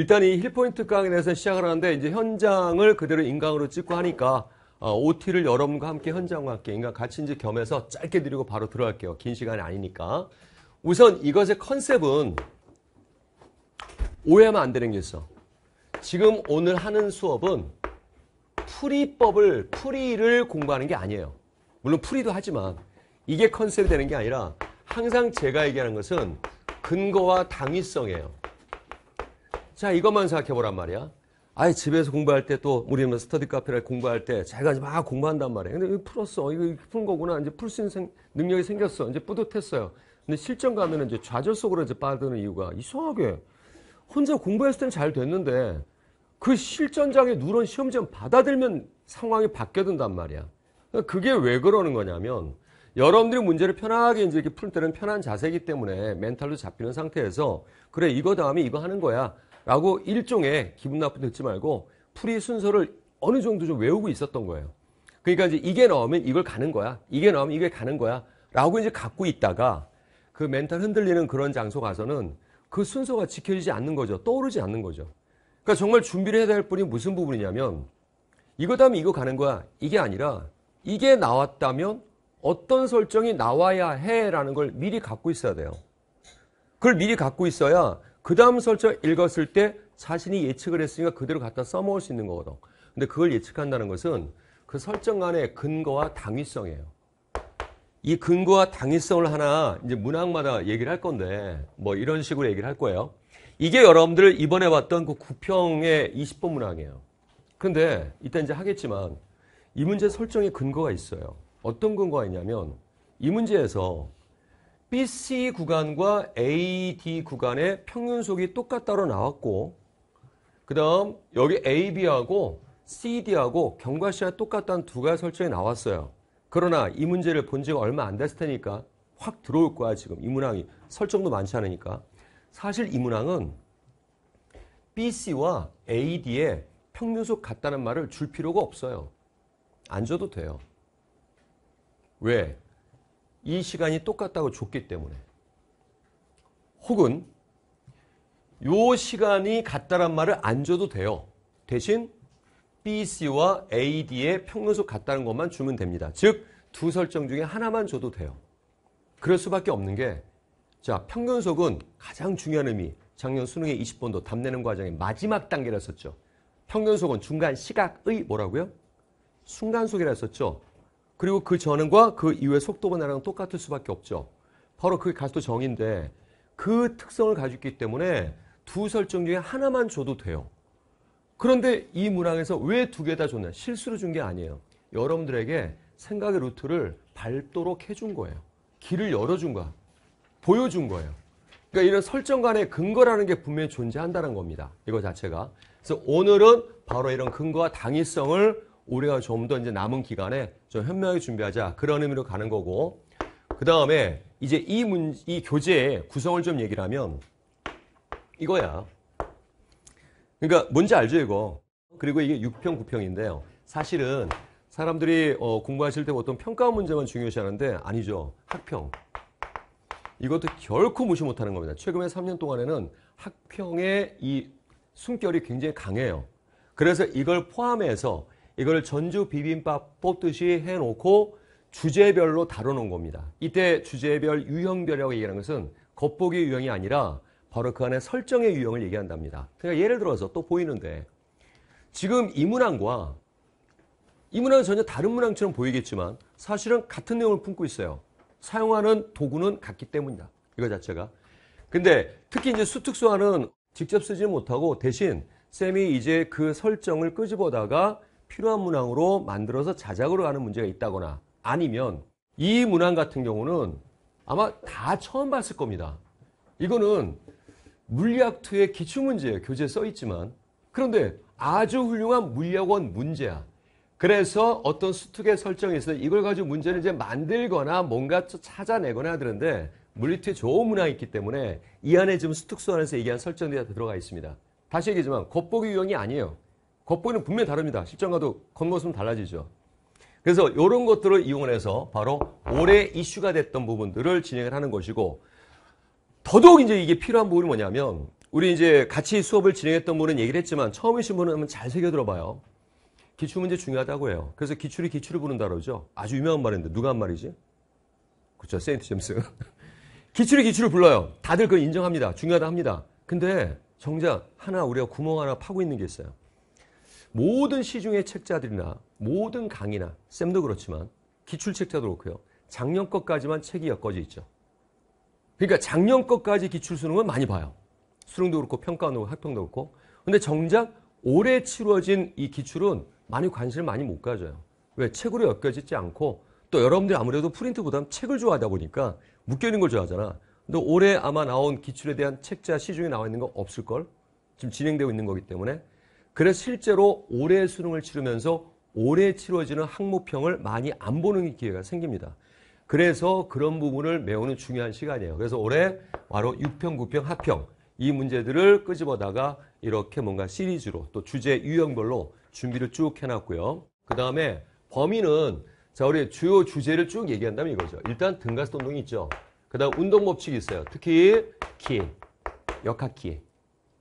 일단 이 힐포인트 강의에서 시작을 하는데 이제 현장을 그대로 인강으로 찍고 하니까 어, OT를 여러분과 함께 현장과 함께 인강 같이 이제 겸해서 짧게 드리고 바로 들어갈게요. 긴 시간이 아니니까. 우선 이것의 컨셉은 오해하면 안 되는 게 있어. 지금 오늘 하는 수업은 풀이법을, 풀이를 공부하는 게 아니에요. 물론 풀이도 하지만 이게 컨셉이 되는 게 아니라 항상 제가 얘기하는 것은 근거와 당위성이에요. 자, 이것만 생각해 보란 말이야. 아예 집에서 공부할 때 또 우리는 뭐 스터디 카페를 공부할 때 자기가 막 공부한단 말이야 근데 이거 풀었어. 이거 푸 거구나. 이제 풀 수 있는 능력이 생겼어. 이제 뿌듯했어요. 근데 실전 가면 이제 좌절 속으로 이제 빠드는 이유가 이상하게 혼자 공부했을 땐 잘 됐는데 그 실전장에 누런 시험지원 받아들면 상황이 바뀌어든단 말이야. 그러니까 그게 왜 그러는 거냐면 여러분들이 문제를 편하게 이제 이렇게 풀 때는 편한 자세이기 때문에 멘탈로 잡히는 상태에서 그래 이거 다음에 이거 하는 거야. 라고 일종의 기분 나쁜 듣지 말고 풀이 순서를 어느 정도 좀 외우고 있었던 거예요. 그러니까 이제 이게 나오면 이걸 가는 거야. 이게 나오면 이게 가는 거야. 라고 이제 갖고 있다가 그 멘탈 흔들리는 그런 장소 가서는 그 순서가 지켜지지 않는 거죠. 떠오르지 않는 거죠. 그러니까 정말 준비를 해야 될 뿐이 무슨 부분이냐면 이거 다음에 이거 가는 거야. 이게 아니라 이게 나왔다면 어떤 설정이 나와야 해라는 걸 미리 갖고 있어야 돼요. 그걸 미리 갖고 있어야 그 다음 설정 읽었을 때 자신이 예측을 했으니까 그대로 갖다 써먹을 수 있는 거거든. 근데 그걸 예측한다는 것은 그 설정 간의 근거와 당위성이에요. 이 근거와 당위성을 하나 이제 문항마다 얘기를 할 건데 뭐 이런 식으로 얘기를 할 거예요. 이게 여러분들 이번에 봤던 그 구평의 20번 문항이에요. 근데 이따 이제 하겠지만 이 문제 설정에 근거가 있어요. 어떤 근거가 있냐면 이 문제에서 BC 구간과 AD 구간의 평균속이 똑같다로 나왔고 그 다음 여기 AB하고 CD하고 경과 시와 똑같다는 두 가지 설정이 나왔어요. 그러나 이 문제를 본 지가 얼마 안 됐을 테니까 확 들어올 거야 지금 이 문항이 설정도 많지 않으니까 사실 이 문항은 BC와 AD의 평균속 같다는 말을 줄 필요가 없어요. 안 줘도 돼요. 왜? 이 시간이 똑같다고 줬기 때문에 혹은 이 시간이 같다란 말을 안 줘도 돼요. 대신 BC와 AD의 평균속 같다는 것만 주면 됩니다. 즉, 두 설정 중에 하나만 줘도 돼요. 그럴 수밖에 없는 게, 자, 평균속은 가장 중요한 의미, 작년 수능의 20번도 답내는 과정의 마지막 단계라 했죠 평균속은 중간 시각의 뭐라고요? 순간속이라 했죠 그리고 그 전음과 그 이후의 속도가 나랑 똑같을 수밖에 없죠. 바로 그게 가수 정인데 그 특성을 가지고 있기 때문에 두 설정 중에 하나만 줘도 돼요. 그런데 이 문항에서 왜 두 개 다 줬냐? 실수로 준 게 아니에요. 여러분들에게 생각의 루트를 밟도록 해준 거예요. 길을 열어준 거야. 보여준 거예요. 그러니까 이런 설정 간의 근거라는 게 분명히 존재한다는 겁니다. 이거 자체가. 그래서 오늘은 바로 이런 근거와 당위성을 올해가 좀 더 이제 남은 기간에 좀 현명하게 준비하자 그런 의미로 가는 거고 그 다음에 이제 이문이 교재의 구성을 좀 얘기를 하면 이거야. 그러니까 뭔지 알죠 이거. 그리고 이게 6평 9평인데요. 사실은 사람들이 어, 공부하실 때 보통 평가 문제만 중요시하는데 아니죠. 학평. 이것도 결코 무시 못하는 겁니다. 최근에 3년 동안에는 학평의 이 숨결이 굉장히 강해요. 그래서 이걸 포함해서 이걸 전주 비빔밥 뽑듯이 해놓고 주제별로 다뤄놓은 겁니다. 이때 주제별 유형별이라고 얘기하는 것은 겉보기 유형이 아니라 바로 그 안에 설정의 유형을 얘기한답니다. 그러니까 예를 들어서 또 보이는데 지금 이 문항과 이 문항은 전혀 다른 문항처럼 보이겠지만 사실은 같은 내용을 품고 있어요. 사용하는 도구는 같기 때문이다. 이거 자체가. 근데 특히 이제 수특수화는 직접 쓰지 못하고 대신 쌤이 이제 그 설정을 끄집어다가 필요한 문항으로 만들어서 자작으로 가는 문제가 있다거나 아니면 이 문항 같은 경우는 아마 다 처음 봤을 겁니다. 이거는 물리학 2의 기출문제예요. 교재에 써 있지만. 그런데 아주 훌륭한 물리학원 문제야. 그래서 어떤 수특의 설정에서 이걸 가지고 문제를 이제 만들거나 뭔가 찾아내거나 하는데 물리투의 좋은 문항이 있기 때문에 이 안에 지금 수특수 안에서 얘기한 설정들이 다 들어가 있습니다. 다시 얘기하지만 겉보기 유형이 아니에요. 겉보기는 분명히 다릅니다. 실장과도 겉모습은 달라지죠. 그래서 이런 것들을 이용해서 을 바로 올해 이슈가 됐던 부분들을 진행을 하는 것이고 더더욱 이제 이게 필요한 부분이 뭐냐면 우리 이제 같이 수업을 진행했던 분은 얘기를 했지만 처음이신 분은 한번 잘 새겨 들어봐요. 기출 문제 중요하다고 해요. 그래서 기출이 기출을 부른다 그러죠. 아주 유명한 말인데 누가 한 말이지? 그렇죠. 세인트 잼스. 기출이 기출을 불러요. 다들 그걸 인정합니다. 중요하다 합니다. 근데 정작 하나 우리가 구멍 하나 파고 있는 게 있어요. 모든 시중의 책자들이나 모든 강의나 쌤도 그렇지만 기출책자도 그렇고요. 작년 것까지만 책이 엮어져 있죠. 그러니까 작년 것까지 기출 수능은 많이 봐요. 수능도 그렇고 평가도 그렇고 학평도 그렇고 근데 정작 올해 치루어진 이 기출은 많이 관심을 많이 못 가져요. 왜? 책으로 엮여지지 않고 또 여러분들이 아무래도 프린트보다는 책을 좋아하다 보니까 묶여있는 걸 좋아하잖아. 근데 올해 아마 나온 기출에 대한 책자 시중에 나와 있는 거 없을걸? 지금 진행되고 있는 거기 때문에 그래서 실제로 올해 수능을 치르면서 올해 치러지는 항목평을 많이 안 보는 기회가 생깁니다. 그래서 그런 부분을 메우는 중요한 시간이에요. 그래서 올해 바로 6평, 9평, 하평 이 문제들을 끄집어다가 이렇게 뭔가 시리즈로 또 주제 유형별로 준비를 쭉 해놨고요. 그 다음에 범위는 자 우리 주요 주제를 쭉 얘기한다면 이거죠. 일단 등가스 운동이 있죠. 그 다음 운동 법칙이 있어요. 특히 키, 역학키,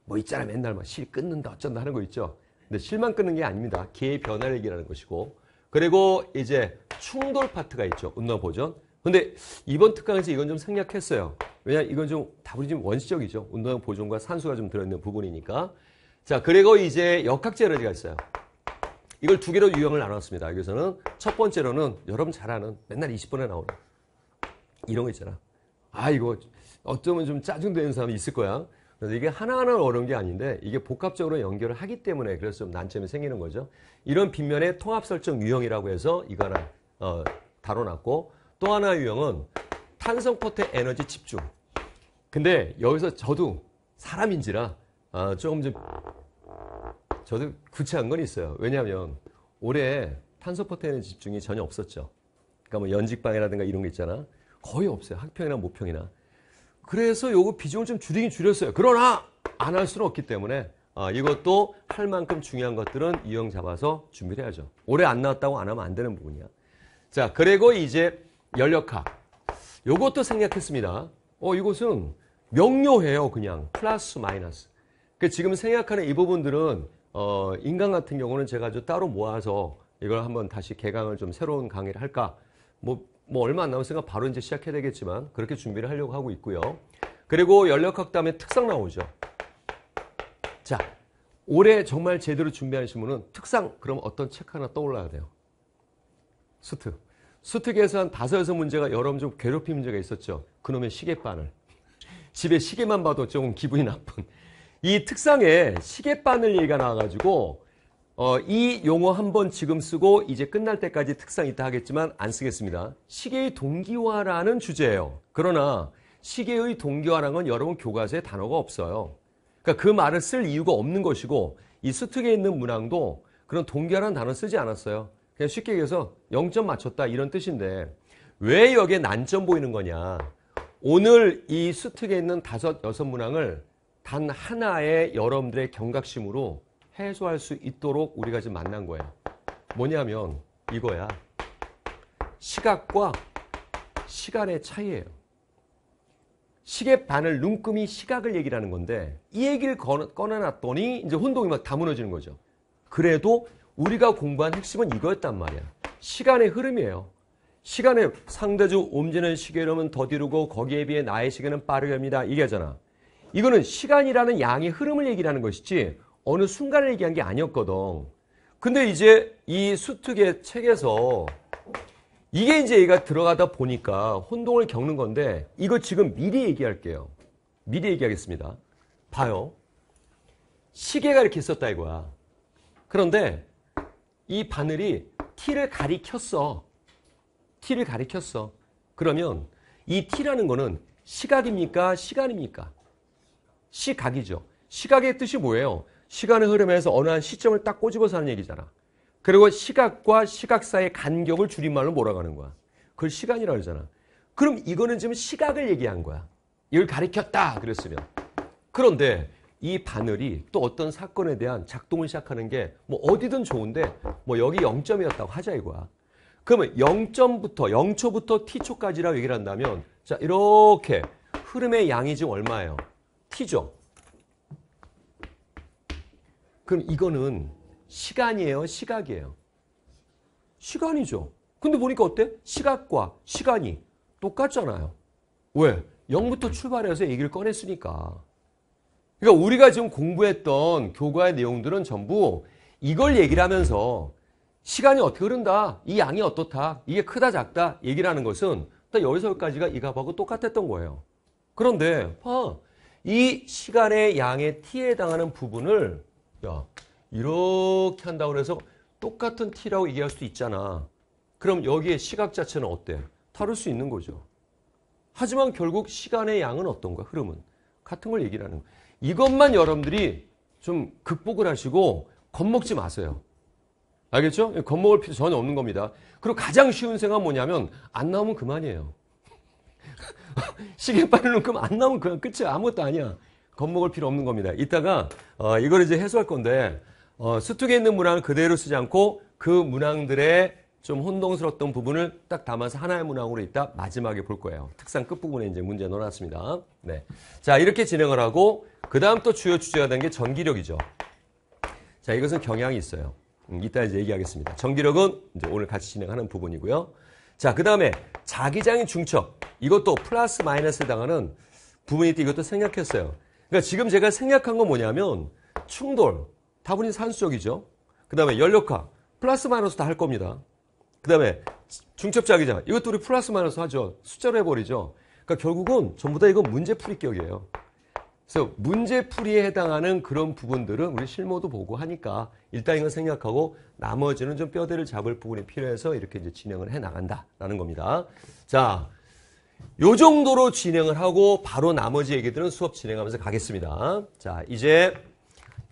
뭐 있잖아 맨날 막실 뭐 끊는다 어쩐다 하는 거 있죠. 근데 실만 끊는 게 아닙니다. 개의 변화를 얘기하는 것이고 그리고 이제 충돌 파트가 있죠. 운동 보존. 근데 이번 특강에서 이건 좀 생략했어요. 왜냐 이건 좀 다분히 좀 원시적이죠. 운동 보존과 산수가좀 들어있는 부분이니까. 자 그리고 이제 역학제 에너지가 있어요. 이걸 두 개로 유형을 나눴습니다. 여기서는 첫 번째로는 여러분 잘 아는 맨날 20분에 나오는 이런 거 있잖아. 아 이거 어쩌면 좀 짜증되는 사람이 있을 거야. 그래서 이게 하나하나 어려운 게 아닌데 이게 복합적으로 연결을 하기 때문에 그래서 좀 난점이 생기는 거죠. 이런 빗면의 통합 설정 유형이라고 해서 이거 하나 어, 다뤄놨고 또 하나 유형은 탄성 포트 에너지 집중. 근데 여기서 저도 사람인지라 어, 조금 좀 저도 구체한 건 있어요. 왜냐하면 올해 탄소 포트 에너지 집중이 전혀 없었죠. 그러니까 뭐 연직방이라든가 이런 게 있잖아. 거의 없어요. 학평이나 모평이나. 그래서 요거 비중을 좀 줄이긴 줄였어요. 그러나 안 할 수는 없기 때문에 어, 이것도 할 만큼 중요한 것들은 유형 잡아서 준비를 해야죠. 올해 안 나왔다고 안 하면 안 되는 부분이야. 자, 그리고 이제 연력학. 요것도 생략했습니다. 어, 이것은 명료해요. 그냥 플러스 마이너스. 그 지금 생략하는 이 부분들은 어, 인간 같은 경우는 제가 좀 따로 모아서 이걸 한번 다시 개강을 좀 새로운 강의를 할까 뭐뭐 얼마 안 남았으니까 바로 이제 시작해야 되겠지만 그렇게 준비를 하려고 하고 있고요. 그리고 연력학담의 특상 나오죠. 자, 올해 정말 제대로 준비하신 분은 특상 그럼 어떤 책 하나 떠올라야 돼요. 수트. 수트 계산 다섯 여섯 문제가 여러분 좀 괴롭힌 문제가 있었죠. 그놈의 시계바늘. 집에 시계만 봐도 조금 기분이 나쁜. 이 특상에 시계바늘 얘기가 나와가지고 어, 이 용어 한번 지금 쓰고 이제 끝날 때까지 특상 있다 하겠지만 안 쓰겠습니다. 시계의 동기화라는 주제예요. 그러나 시계의 동기화라는 건 여러분 교과서에 단어가 없어요. 그러니까 그 말을 쓸 이유가 없는 것이고 이 수특에 있는 문항도 그런 동기화라는 단어 쓰지 않았어요. 그냥 쉽게 얘기해서 0점 맞췄다 이런 뜻인데 왜 여기에 난점 보이는 거냐. 오늘 이 수특에 있는 다섯 여섯 문항을 단 하나의 여러분들의 경각심으로 해소할 수 있도록 우리가 지금 만난 거예요. 뭐냐면 이거야. 시각과 시간의 차이예요. 시계 반을 눈금이 시각을 얘기하는 건데 이 얘기를 꺼내놨더니 이제 혼동이 막 다 무너지는 거죠. 그래도 우리가 공부한 핵심은 이거였단 말이야. 시간의 흐름이에요. 시간의 상대주 옴지는 시계 흐름은 더디르고 거기에 비해 나의 시계는 빠르게 합니다. 이게하잖아 이거는 시간이라는 양의 흐름을 얘기하는 것이지 어느 순간을 얘기한 게 아니었거든. 근데 이제 이 수특의 책에서 이게 이제 얘가 들어가다 보니까 혼동을 겪는 건데 이거 지금 미리 얘기할게요. 미리 얘기하겠습니다. 봐요. 시계가 이렇게 있었다 이거야. 그런데 이 바늘이 티를 가리켰어. 티를 가리켰어. 그러면 이티라는 거는 시각입니까? 시간입니까? 시각이죠. 시각의 뜻이 뭐예요? 시간의 흐름에서 어느 한 시점을 딱 꼬집어서 하는 얘기잖아. 그리고 시각과 시각 사이의 간격을 줄임말로 몰아가는 거야. 그걸 시간이라고 그러잖아. 그럼 이거는 지금 시각을 얘기한 거야. 이걸 가리켰다 그랬으면. 그런데 이 바늘이 또 어떤 사건에 대한 작동을 시작하는 게 뭐 어디든 좋은데 뭐 여기 0점이었다고 하자 이거야. 그러면 0점부터 0초부터 t초까지라고 얘기를 한다면 자 이렇게 흐름의 양이 지금 얼마예요? t죠. 그럼 이거는 시간이에요? 시각이에요? 시간이죠. 근데 보니까 어때? 시각과 시간이 똑같잖아요. 왜? 0부터 출발해서 얘기를 꺼냈으니까. 그러니까 우리가 지금 공부했던 교과의 내용들은 전부 이걸 얘기를 하면서 시간이 어떻게 흐른다, 이 양이 어떻다, 이게 크다 작다 얘기를 하는 것은 딱 여기서 여기까지가 이 값하고 똑같았던 거예요. 그런데 봐, 이 시간의 양의 t에 해당하는 부분을 야 이렇게 한다고 해서 똑같은 t라고 얘기할 수도 있잖아. 그럼 여기에 시각 자체는 어때? 다를 수 있는 거죠. 하지만 결국 시간의 양은 어떤가? 흐름은 같은 걸 얘기하는 거예요. 이것만 여러분들이 좀 극복을 하시고 겁먹지 마세요. 알겠죠? 겁먹을 필요 전혀 없는 겁니다. 그리고 가장 쉬운 생각 은 뭐냐면 안 나오면 그만이에요. 시계 빠르는 그럼 안 나오면 그냥 끝이야. 아무것도 아니야. 겁먹을 필요 없는 겁니다. 이따가 어, 이걸 이제 해소할 건데 어, 수특에 있는 문항을 그대로 쓰지 않고 그 문항들의 좀 혼동스러웠던 부분을 딱 담아서 하나의 문항으로 이따 마지막에 볼 거예요. 특상 끝부분에 이제 문제 넣어놨습니다. 네. 자, 이렇게 진행을 하고, 그 다음 또 주요 주제가 된 게 전기력이죠. 자, 이것은 경향이 있어요. 음, 이따 이제 얘기하겠습니다. 전기력은 이제 오늘 같이 진행하는 부분이고요. 자, 그 다음에 자기장인 중첩. 이것도 플러스 마이너스에 당하는 부분이 있 이것도 생략했어요. 그러니까 지금 제가 생략한 건 뭐냐면 충돌, 다분히 산수적이죠. 그 다음에 연력화, 플러스 마이너스 다 할 겁니다. 그 다음에 중첩작이자 이것도 우리 플러스 마이너스 하죠. 숫자로 해버리죠. 그러니까 결국은 전부 다 이건 문제풀이격이에요. 그래서 문제풀이에 해당하는 그런 부분들은 우리 실무도 보고 하니까 일단 이건 생략하고 나머지는 좀 뼈대를 잡을 부분이 필요해서 이렇게 이제 진행을 해 나간다라는 겁니다. 자, 요 정도로 진행을 하고 바로 나머지 얘기들은 수업 진행하면서 가겠습니다. 자, 이제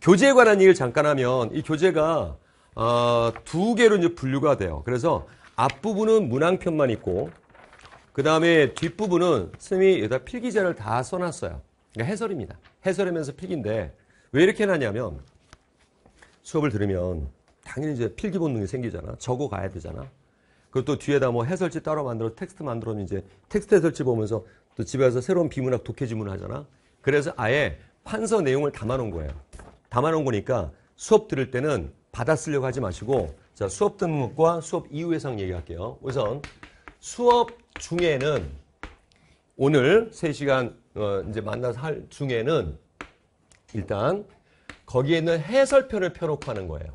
교재에 관한 얘기를 잠깐 하면 이 교재가 어, 두 개로 이제 분류가 돼요. 그래서 앞부분은 문항편만 있고 그 다음에 뒷부분은 스님이 여기다 필기자를 다 써놨어요. 그러니까 해설입니다. 해설하면서 필기인데 왜 이렇게 해놨냐면 수업을 들으면 당연히 이제 필기 본능이 생기잖아. 적어 가야 되잖아. 그리고 또 뒤에다 뭐해설지 따로 만들어 텍스트 만들어 이제 텍스트 해설지 보면서 또 집에 가서 새로운 비문학 독해 지문을 하잖아. 그래서 아예 판서 내용을 담아놓은 거예요. 담아놓은 거니까 수업 들을 때는 받아 쓰려고 하지 마시고 자 수업 등록과 수업 이후 에상 얘기할게요. 우선 수업 중에는 오늘 3시간 어, 이제 만나서 할 중에는 일단 거기에 있는 해설편을 펴놓고 하는 거예요.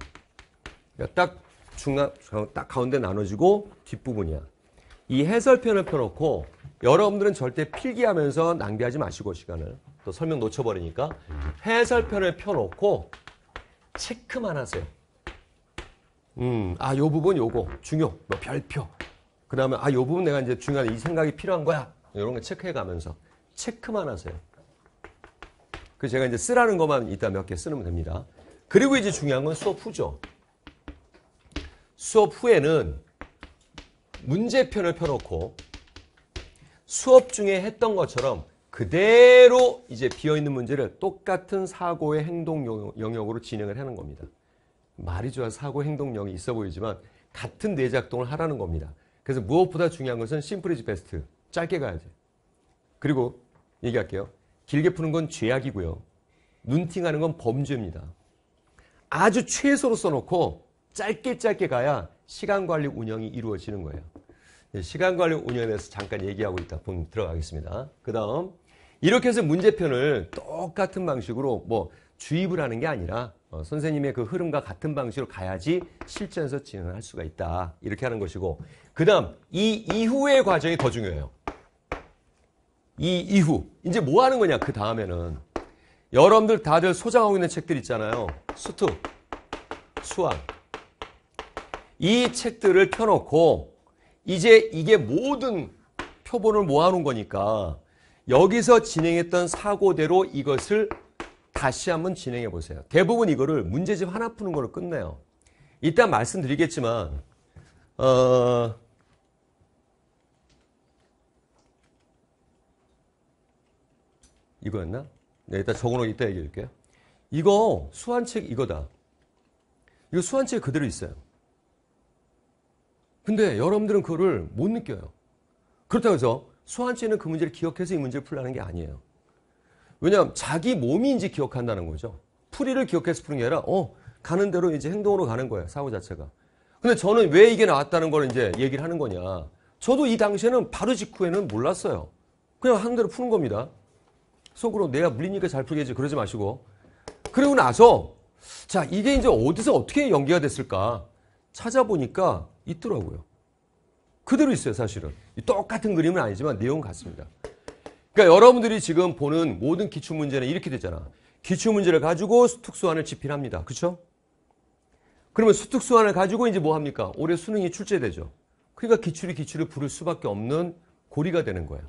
그러니까 딱 중간 딱 가운데 나눠지고 뒷부분이야. 이 해설편을 펴놓고 여러분들은 절대 필기하면서 낭비하지 마시고 시간을 또 설명 놓쳐버리니까 해설편을 펴놓고 체크만 하세요. 음, 아, 요 부분 요거 중요, 뭐 별표. 그 다음에 아, 요 부분 내가 이제 중요한 이 생각이 필요한 거야. 이런 거 체크해가면서 체크만 하세요. 그 제가 이제 쓰라는 것만 이따 몇 개 쓰면 됩니다. 그리고 이제 중요한 건 수업 후죠. 수업 후에는 문제편을 펴놓고 수업 중에 했던 것처럼 그대로 이제 비어있는 문제를 똑같은 사고의 행동 영역으로 진행을 하는 겁니다. 말이 좋아 사고 행동력이 있어 보이지만 같은 뇌작동을 하라는 겁니다. 그래서 무엇보다 중요한 것은 심플이즈 베스트. 짧게 가야지. 그리고 얘기할게요. 길게 푸는 건 죄악이고요. 눈팅하는 건 범죄입니다. 아주 최소로 써놓고 짧게 짧게 가야 시간 관리 운영이 이루어지는 거예요. 네, 시간 관리 운영에 대해서 잠깐 얘기하고 있다 보 들어가겠습니다. 그 다음 이렇게 해서 문제편을 똑같은 방식으로 뭐 주입을 하는 게 아니라 어, 선생님의 그 흐름과 같은 방식으로 가야지 실전에서 진행할 수가 있다. 이렇게 하는 것이고 그 다음 이 이후의 과정이 더 중요해요. 이 이후 이제 뭐 하는 거냐 그 다음에는 여러분들 다들 소장하고 있는 책들 있잖아요. 수투, 수학, 이 책들을 펴놓고 이제 이게 모든 표본을 모아놓은 거니까 여기서 진행했던 사고대로 이것을 다시 한번 진행해 보세요. 대부분 이거를 문제집 하나 푸는 걸로 끝내요. 일단 말씀드리겠지만 어, 이거였나? 네, 일단 적어놓고 이따 얘기해 줄게요. 이거 수환책 이거다. 이거 수환책 그대로 있어요. 근데 여러분들은 그거를 못 느껴요. 그렇다고 해서 수완죄는 그 문제를 기억해서 이 문제를 풀라는 게 아니에요. 왜냐하면 자기 몸인지 기억한다는 거죠. 풀이를 기억해서 푸는 게 아니라 어 가는 대로 이제 행동으로 가는 거예요. 사고 자체가. 근데 저는 왜 이게 나왔다는 걸 이제 얘기를 하는 거냐. 저도 이 당시에는 바로 직후에는 몰랐어요. 그냥 하는 대로 푸는 겁니다. 속으로 내가 물리니까 잘 풀겠지 그러지 마시고. 그리고 나서 자 이게 이제 어디서 어떻게 연계가 됐을까. 찾아보니까 있더라고요. 그대로 있어요, 사실은. 똑같은 그림은 아니지만 내용 은 같습니다. 그러니까 여러분들이 지금 보는 모든 기출 문제는 이렇게 되잖아. 기출 문제를 가지고 수특수환을 집필합니다. 그렇죠? 그러면 수특수환을 가지고 이제 뭐 합니까? 올해 수능이 출제되죠. 그러니까 기출이 기출을 부를 수밖에 없는 고리가 되는 거예요.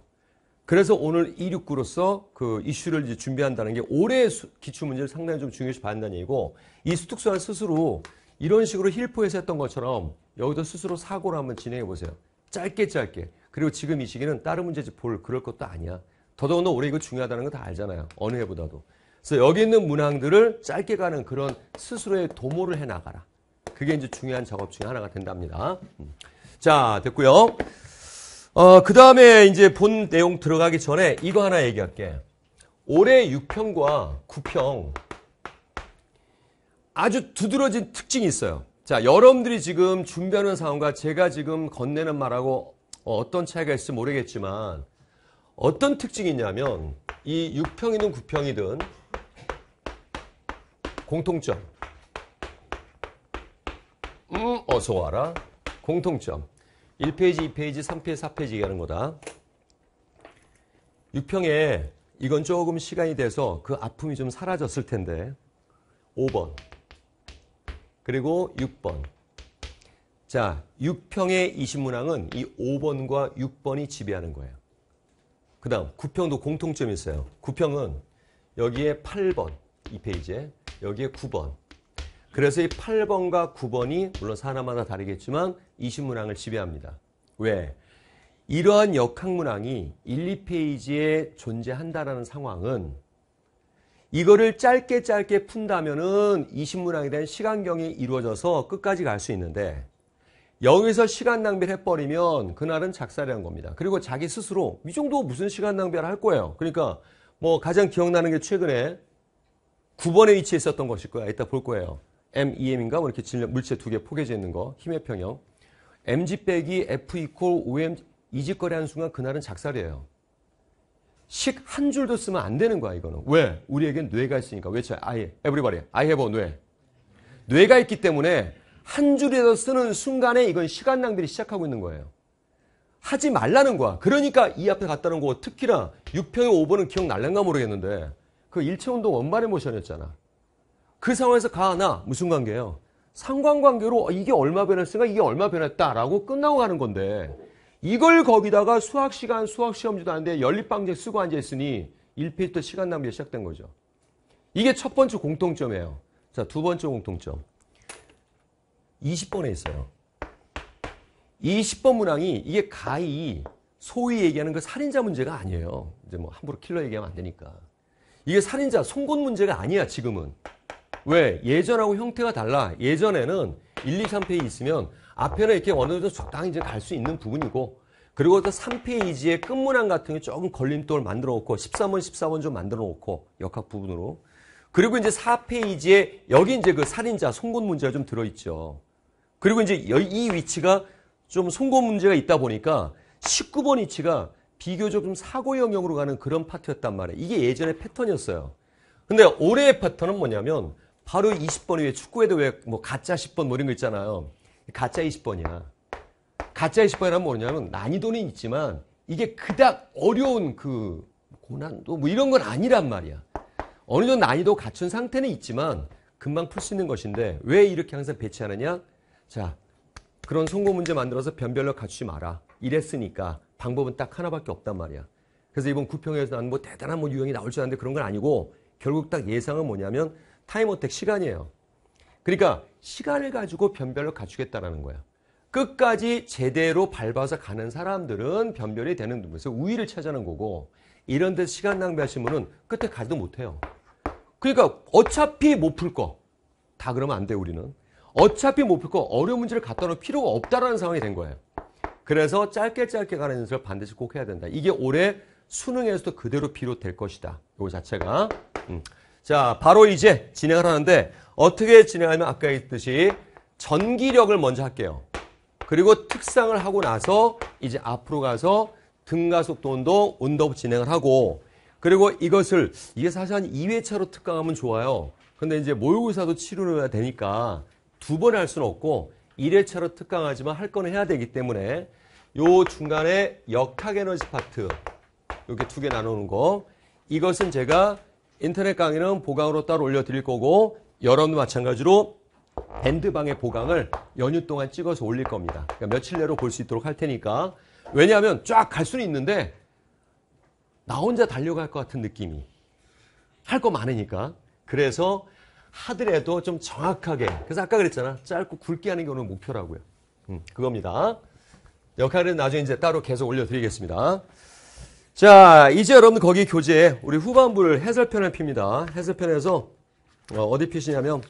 그래서 오늘 269로서 그 이슈를 이제 준비한다는 게 올해의 기출 문제를 상당히 좀 중요시 받는다는 얘기고 이수특수환 스스로 이런 식으로 힐포에서 했던 것처럼 여기도 스스로 사고를 한번 진행해 보세요. 짧게 짧게. 그리고 지금 이 시기는 다른 문제집 볼 그럴 것도 아니야. 더더군다 올해 이거 중요하다는 거 다 알잖아요. 어느 해보다도. 그래서 여기 있는 문항들을 짧게 가는 그런 스스로의 도모를 해 나가라. 그게 이제 중요한 작업 중에 하나가 된답니다. 음. 자, 됐고요. 어, 그 다음에 이제 본 내용 들어가기 전에 이거 하나 얘기할게. 올해 6평과 9평 아주 두드러진 특징이 있어요. 자, 여러분들이 지금 준비하는 상황과 제가 지금 건네는 말하고 어떤 차이가 있을지 모르겠지만 어떤 특징이 있냐면 이 6평이든 9평이든 공통점. 음, 어서 와라. 공통점. 1페이지, 2페이지, 3페이지, 4페이지 얘기하는 거다. 6평에 이건 조금 시간이 돼서 그 아픔이 좀 사라졌을 텐데. 5번. 그리고 6번. 자, 6평의 2 0문항은이 5번과 6번이 지배하는 거예요. 그 다음 9평도 공통점이 있어요. 9평은 여기에 8번, 이 페이지에 여기에 9번. 그래서 이 8번과 9번이 물론 사람마다 다르겠지만 2 0문항을 지배합니다. 왜? 이러한 역학문항이 1, 2페이지에 존재한다라는 상황은 이거를 짧게 짧게 푼다면은 이신문항에 대한 시간경이 이루어져서 끝까지 갈 수 있는데 여기서 시간 낭비를 해버리면 그날은 작살이란 겁니다. 그리고 자기 스스로 이 정도 무슨 시간 낭비를 할 거예요. 그러니까 뭐 가장 기억나는 게 최근에 9번의 위치에 있었던 것일 거야. 이따 볼 거예요. MEM인가 뭐 이렇게 물체 두 개 포개져 있는 거 힘의 평형. MG 빼기 F 이퀄 OM 이직거래한 순간 그날은 작살이에요. 식한 줄도 쓰면 안 되는 거야, 이거는. 왜? 우리에겐 뇌가 있으니까. 외쳐. 아예. 에브리바리. 아이 해보 뇌. 뇌가 있기 때문에 한 줄에서 쓰는 순간에 이건 시간 낭비를 시작하고 있는 거예요. 하지 말라는 거야. 그러니까 이 앞에 갔다는 거 특히나 6평에 5번은 기억날란가 모르겠는데 그 일체 운동 원반의 모션이었잖아. 그 상황에서 가나 무슨 관계예요? 상관관계로 이게 얼마 변했으니까 이게 얼마 변했다라고 끝나고 가는 건데 이걸 거기다가 수학시간, 수학시험지도 하는데 연립방제 쓰고 앉아있으니 1페이지 시간 낭비가 시작된 거죠. 이게 첫 번째 공통점이에요. 자, 두 번째 공통점. 20번에 있어요. 20번 문항이 이게 가히 소위 얘기하는 그 살인자 문제가 아니에요. 이제 뭐 함부로 킬러 얘기하면 안 되니까. 이게 살인자, 송곳 문제가 아니야, 지금은. 왜? 예전하고 형태가 달라. 예전에는 1, 2, 3페이지 있으면 앞에는 이렇게 어느 정도 적당히 이제 갈 수 있는 부분이고 그리고 또 3페이지의 끝문항 같은 게 조금 걸림돌 만들어 놓고 13번, 14번 좀 만들어 놓고 역학 부분으로 그리고 이제 4페이지에 여기 이제 그 살인자 송곳 문제가 좀 들어 있죠. 그리고 이제 이 위치가 좀 송곳 문제가 있다 보니까 19번 위치가 비교적 좀 사고 영역으로 가는 그런 파트였단 말이에요. 이게 예전의 패턴이었어요. 근데 올해의 패턴은 뭐냐면 바로 20번 위에 축구에도 왜 뭐 가짜 10번 뭐 이런 거 있잖아요. 가짜 20번이야. 가짜 20번이란 뭐냐면 난이도는 있지만 이게 그닥 어려운 그 고난도 뭐 이런 건 아니란 말이야. 어느 정도 난이도 갖춘 상태는 있지만 금방 풀 수 있는 것인데 왜 이렇게 항상 배치하느냐? 자, 그런 성공 문제 만들어서 변별력 갖추지 마라. 이랬으니까 방법은 딱 하나밖에 없단 말이야. 그래서 이번 구평에서 나는 뭐 대단한 뭐 유형이 나올 줄 알았는데 그런 건 아니고 결국 딱 예상은 뭐냐면 타임어택 시간이에요. 그러니까 시간을 가지고 변별을 갖추겠다라는 거야. 끝까지 제대로 밟아서 가는 사람들은 변별이 되는 데서 우위를 차지하는 거고 이런 데서 시간 낭비하신 분은 끝에 가지도 못해요. 그러니까 어차피 못 풀 거. 다 그러면 안 돼 우리는. 어차피 못 풀 거 어려운 문제를 갖다 놓을 필요가 없다라는 상황이 된 거예요. 그래서 짧게 짧게 가는 연습을 반드시 꼭 해야 된다. 이게 올해 수능에서도 그대로 비롯될 것이다. 이 자체가. 음. 자, 바로 이제 진행을 하는데 어떻게 진행하면 아까 했듯이 전기력을 먼저 할게요. 그리고 특상을 하고 나서 이제 앞으로 가서 등가속도 운동, 운동 진행을 하고 그리고 이것을 이게 사실 한 2회차로 특강하면 좋아요. 근데 이제 모의고사도 치료를 해야 되니까 두 번 할 수는 없고 1회차로 특강하지만 할 거는 해야 되기 때문에 요 중간에 역학 에너지 파트 이렇게 두 개 나누는 거 이것은 제가 인터넷 강의는 보강으로 따로 올려드릴 거고 여러분도 마찬가지로 밴드방의 보강을 연휴 동안 찍어서 올릴 겁니다. 그러니까 며칠 내로 볼 수 있도록 할 테니까 왜냐하면 쫙 갈 수는 있는데 나 혼자 달려갈 것 같은 느낌이 할 거 많으니까 그래서 하더라도 좀 정확하게 그래서 아까 그랬잖아 짧고 굵게 하는 게 오늘 목표라고요. 음, 그겁니다. 역할은 나중에 이제 따로 계속 올려드리겠습니다. 자, 이제 여러분 거기 교재에 우리 후반부를 해설편을 핍니다. 해설편에서 어, 어디 피시냐면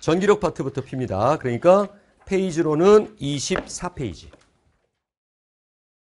전기력 파트부터 핍니다. 그러니까 페이지로는 24페이지.